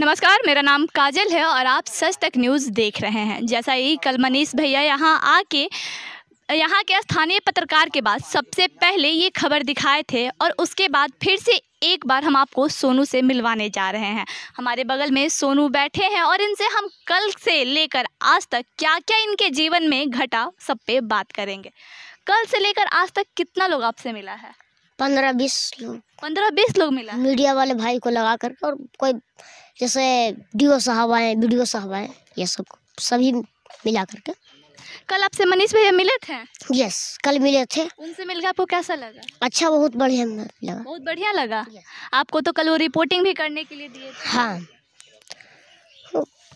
नमस्कार मेरा नाम काजल है और आप सच तक न्यूज़ देख रहे हैं जैसा ही कल मनीष भैया यहाँ आके यहाँ के स्थानीय पत्रकार के बाद सबसे पहले ये खबर दिखाए थे और उसके बाद फिर से एक बार हम आपको सोनू से मिलवाने जा रहे हैं हमारे बगल में सोनू बैठे हैं और इनसे हम कल से लेकर आज तक क्या क्या इनके जीवन में घटा सब पे बात करेंगे कल से लेकर आज तक कितना लोग आपसे मिला है पंद्रह बीस लोग पंद्रह बीस लोग मिला मीडिया वाले भाई को लगा कर और कोई जैसे डी ओ साहब आए बी डी ओ साहब आए ये सब सभी मिला करके कल आपसे मनीष भैया मिले थे यस कल मिले थे उनसे मिलकर आपको कैसा लगा अच्छा बहुत बढ़िया लगा बहुत बढ़िया लगा आपको तो कल वो रिपोर्टिंग भी करने के लिए दिए हाँ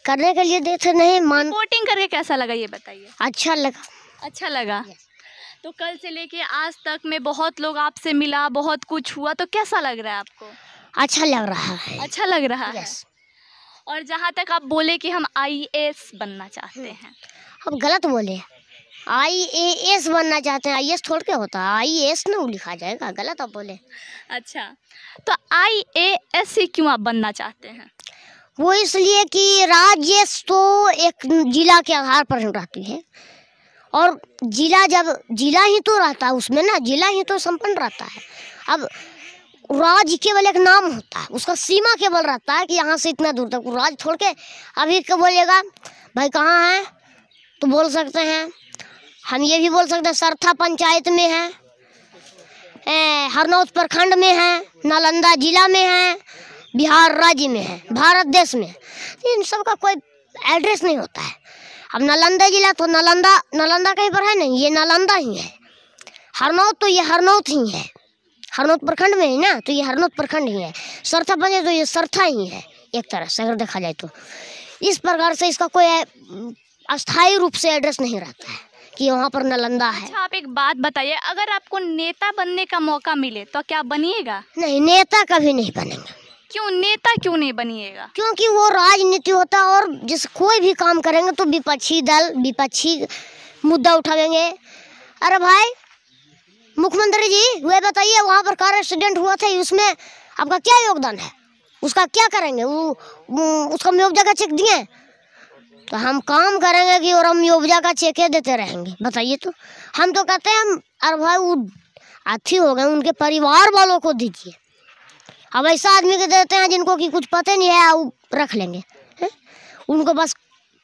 करने के लिए दिए थे नहीं मान रिपोर्टिंग करके कैसा लगा ये बताइए अच्छा लगा अच्छा लगा तो कल से लेके आज तक में बहुत लोग आपसे मिला बहुत कुछ हुआ तो कैसा लग रहा है आपको अच्छा लग रहा है अच्छा लग रहा yes. है और जहाँ तक आप बोले कि हम आई बनना चाहते हम्म। हैं हम गलत बोले आई ए एस बनना चाहते हैं आई एस थोड़ के होता है आई एस ना लिखा जाएगा गलत आप बोले अच्छा तो आई ए एस ही क्यों आप बनना चाहते हैं वो इसलिए कि राज्य तो एक जिला के आधार पर रहती है और जिला जब जिला ही तो रहता है उसमें ना जिला ही तो संपन्न रहता है अब राज्य केवल एक नाम होता है उसका सीमा केवल रहता है कि यहाँ से इतना दूर तक राज छोड़ के अभी क्या बोलेगा भाई कहाँ है तो बोल सकते हैं हम ये भी बोल सकते हैं सरथा पंचायत में है हरनौत प्रखंड में है नालंदा जिला में है बिहार राज्य में है भारत देश में इन सब का कोई एड्रेस नहीं होता है अब नालंदा जिला तो नालंदा नालंदा कहीं पर है ना ये नालंदा ही है हरनौत तो ये हरनौत ही है हरनौत प्रखंड में है ना तो ये हरनौत प्रखंड ही है सरथा बने तो ये सरथा ही है एक तरह से अगर देखा जाए तो इस प्रकार से इसका कोई अस्थायी रूप से एड्रेस नहीं रहता है कि वहाँ पर नालंदा है अच्छा आप एक बात बताइए अगर आपको नेता बनने का मौका मिले तो क्या बनिएगा नहीं नेता कभी नहीं बनेंगे क्यों नेता क्यों नहीं बनिएगा क्योंकि वो राजनीति होता है और जिस कोई भी काम करेंगे तो विपक्षी दल विपक्षी मुद्दा उठावेंगे अरे भाई मुख्यमंत्री जी वह बताइए वहाँ पर कार एक्सीडेंट हुआ था उसमें आपका क्या योगदान है उसका क्या करेंगे वो, वो उसका मुआवजा का चेक दिए तो हम काम करेंगे कि और हम मुआवजा का चेक देते रहेंगे बताइए तो हम तो कहते हैं हम अरे भाई वो अच्छी हो गए उनके परिवार वालों को दीजिए अब ऐसा आदमी के देते हैं जिनको कि कुछ पता नहीं है वो रख लेंगे उनको बस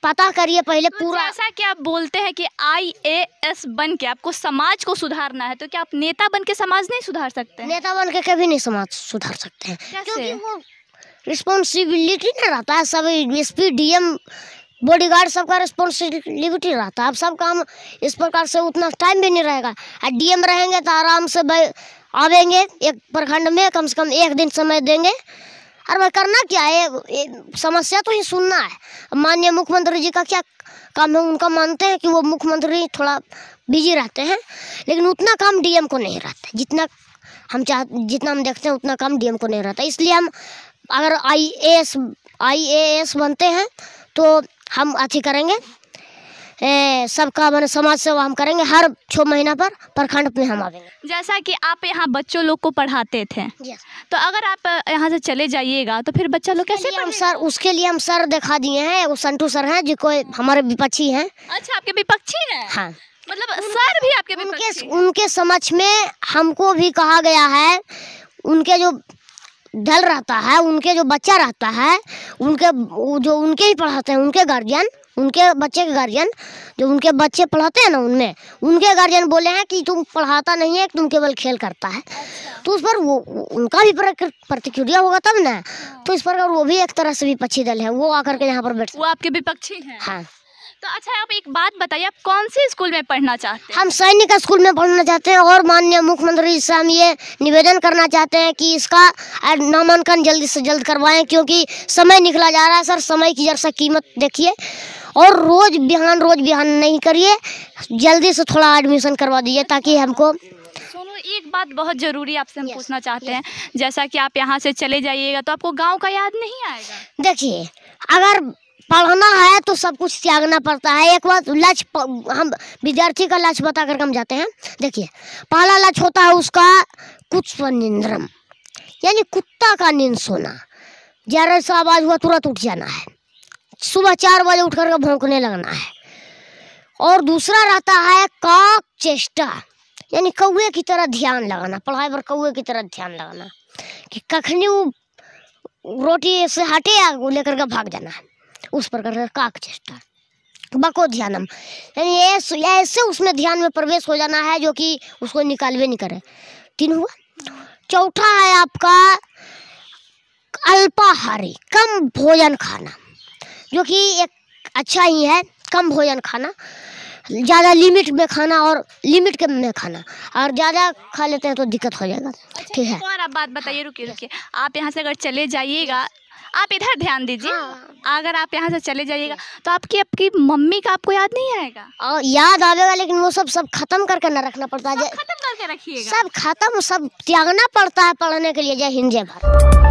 पता करिए पहले तो पूरा ऐसा कि आप बोलते हैं कि आई ए एस बन के आपको समाज को सुधारना है तो क्या आप नेता बन के समाज नहीं सुधार सकते नेता बन के कभी नहीं समाज सुधार सकते हैं क्योंकि वो रिस्पॉन्सिबिलिटी नहीं रहता है सब S P D M bodyguard सबका रिस्पॉन्सिबिलिटी रहता है अब सब काम इस प्रकार से उतना टाइम भी नहीं रहेगा और डीएम रहेंगे तो आराम से आवेंगे एक प्रखंड में कम से कम एक दिन समय देंगे और मैं करना क्या है ए, समस्या तो ही सुनना है माननीय मुख्यमंत्री जी का क्या काम है उनका मानते हैं कि वो मुख्यमंत्री थोड़ा बिजी रहते हैं लेकिन उतना काम डीएम को नहीं रहता जितना हम चाह जितना हम देखते हैं उतना काम डीएम को नहीं रहता इसलिए हम अगर आई A S I A S बनते हैं तो हम अच्छी करेंगे सबका मैंने समाज सेवा हम करेंगे हर छः महीना पर प्रखंड में हम आवेंगे जैसा कि आप यहाँ बच्चों लोग को पढ़ाते थे तो अगर आप यहाँ से चले जाइएगा तो फिर बच्चा लोग कैसे हम सर उसके लिए हम सर दिखा दिए हैं वो संटू सर हैं जो कोई हमारे विपक्षी हैं अच्छा आपके विपक्षी हैं हाँ मतलब सर भी आपके उनके उनके समक्ष में हमको भी कहा गया है उनके जो दल रहता है उनके जो बच्चा रहता है उनके जो उनके ही पढ़ाते हैं उनके गार्जियन उनके बच्चे के गार्जियन जो उनके बच्चे पढ़ाते हैं ना उनमें उनके गार्जियन बोले हैं कि तुम पढ़ाता नहीं है तुम केवल खेल करता है अच्छा। तो उस पर वो उनका भी प्रतिक्रिया होगा तब ना हाँ। तो इस पर वो भी एक तरह से विपक्षी दल है वो आकर के यहाँ पर बैठ वो आपके विपक्षी हाँ तो अच्छा आप एक बात बताइए आप कौन से स्कूल में पढ़ना चाहते हैं हम सैनिक स्कूल में पढ़ना चाहते हैं और माननीय मुख्यमंत्री से हम ये निवेदन करना चाहते हैं कि इसका नामांकन जल्दी से जल्द करवाएं क्योंकि समय निकला जा रहा है सर समय की जरा सा कीमत देखिए और रोज़ बिहान रोज़ बिहान नहीं करिए जल्दी से थोड़ा एडमिशन करवा दीजिए ताकि हमको सोनू एक बात बहुत ज़रूरी आपसे हम पूछना चाहते हैं जैसा कि आप यहाँ से चले जाइएगा तो आपको गांव का याद नहीं आएगा देखिए अगर पढ़ना है तो सब कुछ त्यागना पड़ता है एक बार लक्ष्य हम विद्यार्थी का लक्ष्य बता करके हम जाते हैं देखिए पहला लक्ष्य होता है उसका कुछ तो निंद्रम यानी कुत्ता का नींद सोना जरा सा आवाज़ हुआ तुरंत उठ जाना है सुबह चार बजे उठ करके भौंकने लगना है और दूसरा रहता है काक चेष्टा यानी कौए की तरह ध्यान लगाना पढ़ाई पर कौए की तरह ध्यान लगाना कि कखनी वो रोटी से हटे या लेकर के भाग जाना उस पर कर काक चेष्टा बको ध्यानम यानी ऐसे ऐसे उसमें ध्यान में प्रवेश हो जाना है जो कि उसको निकालवे नहीं करे तीन हुआ चौथा है आपका अल्पाहारी कम भोजन खाना जो कि एक अच्छा ही है कम भोजन खाना ज़्यादा लिमिट में खाना और लिमिट के में खाना और ज़्यादा खा लेते हैं तो दिक्कत हो जाएगा अच्छा, ठीक है और आप बात बताइए रुकिए रुकिए आप यहाँ से अगर चले जाइएगा आप इधर ध्यान दीजिए हाँ। अगर आप यहाँ से चले जाइएगा तो आपकी आपकी मम्मी का आपको याद नहीं आएगा और याद आएगा लेकिन वो सब सब खत्म करके ना रखना पड़ता है खत्म करके रखिएगा सब खत्म सब त्यागना पड़ता है पढ़ने के लिए जय हिंद जय भारत